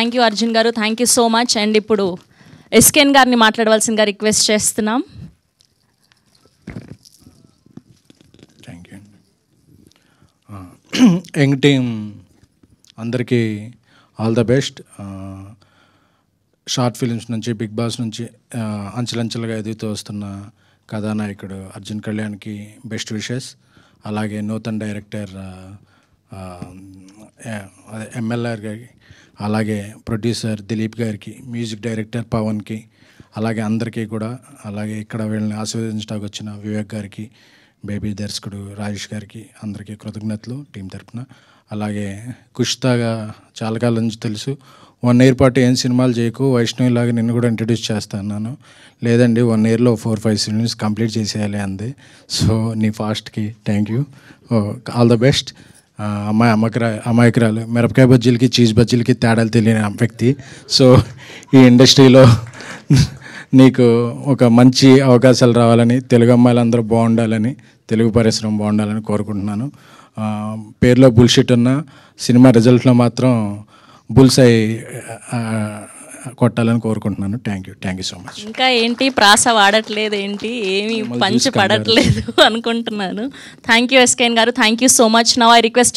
thank you Arjun గారు thank you so much and ఇప్పుడు ఎస్కేన్ గారిని మాట్లాడవలసిందిగా రిక్వెస్ట్ చేస్తున్నాం thank you uh, young team అందరికీ all the best uh, short films నుంచి బిగ్ బాస్ నుంచి uh, అంచెలంచెలుగా ఎదుగుతూ వస్తున్న కథానాయకుడు అర్జున్ కళ్యాణ్కి బెస్ట్ విషెస్ అలాగే నూతన్ డైరెక్టర్ um, అదే గారికి అలాగే ప్రొడ్యూసర్ దిలీప్ గారికి మ్యూజిక్ డైరెక్టర్ పవన్కి అలాగే అందరికీ కూడా అలాగే ఇక్కడ వీళ్ళని ఆశీర్వదించడానికి వచ్చిన వివేక్ గారికి బేబీ దర్శకుడు రాజేష్ గారికి అందరికీ కృతజ్ఞతలు టీం తరఫున అలాగే కుష్తాగా చాలా కాలం నుంచి తెలుసు వన్ ఇయర్ పాటు ఏం సినిమాలు చేయకు వైష్ణవిలాగా నిన్ను కూడా ఇంట్రడ్యూస్ చేస్తాను లేదండి వన్ ఇయర్లో ఫోర్ ఫైవ్ సినిమాస్ కంప్లీట్ చేసేయాలి అంది సో నీ ఫాస్ట్కి thank you all the best అమ్మాయి అమ్మకరా అమాయకురాలు మిరపకాయ బజ్జీలకి చీజ్ బజ్జీలకి తేడాలు తెలియని వ్యక్తి సో ఈ ఇండస్ట్రీలో నీకు ఒక మంచి అవకాశాలు రావాలని తెలుగు అమ్మాయిలందరూ బాగుండాలని తెలుగు పరిశ్రమ బాగుండాలని కోరుకుంటున్నాను పేరులో బుల్షిట్ ఉన్న సినిమా రిజల్ట్లో మాత్రం బుల్సై కొట్టాలని కోరుకుంటున్నాను thank you thank you so much ఇంకా ఏంటి ప్రాస వాడట్లేదు ఏంటి ఏమి పంచి పడట్లేదు అనుకుంటున్నాను థ్యాంక్ యూ ఎస్కేన్ గారు thank you so much now I request